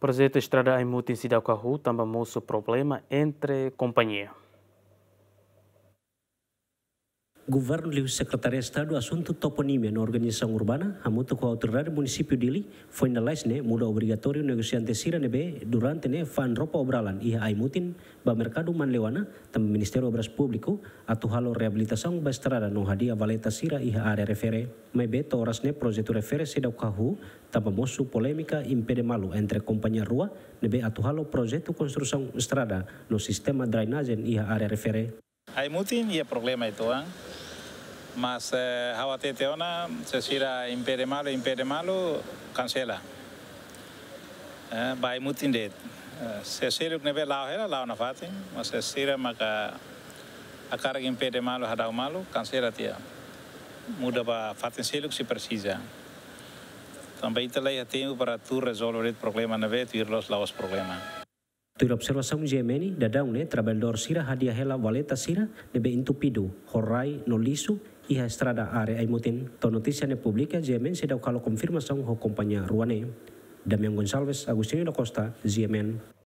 Projeto Estrada em Mutim Cidade Carru também mostrou problema entre companhia. Gubernur Sekretaris Tadu Estado assunto toponimia na organização urbana, a muito com a autoridade do município muda obrigatório negociante sira nebe durante né fan ropa obralan e ai mutin ba mercado manlewana tam Ministério Obras Público atu halo reabilitação ba estrada no hadia valeta sira e área refere, mai be toras né projeto refere se kahu tam mosu polêmica impede malu entre companhia rua nebe atu halo projeto construção estrada no sistema drainagem e área refere. Ai mutin problema itu ang Mas hawa eh, hawatete ona sesira impere malo impere malo cancela. Eh, bai mutin det. Eh, sesira neve lao hera lao na fati, mas sesira maka akara impere malo hadau malo cancela tia. Muda ba fatin seluk si persija. Tambah também há tempo para tu resolver o problema na vez e los laos problema. Tur observasi gemeni, jemeni né? trabeldor sira, hadiah hela valeta sira, nebe intupido, horai, nolisu iha estrada are ay mutin to notisia ne publika GMN sedau daw kalo ho kompanya Ruane. Damian Gonsalves, Agustino da Costa, GMN.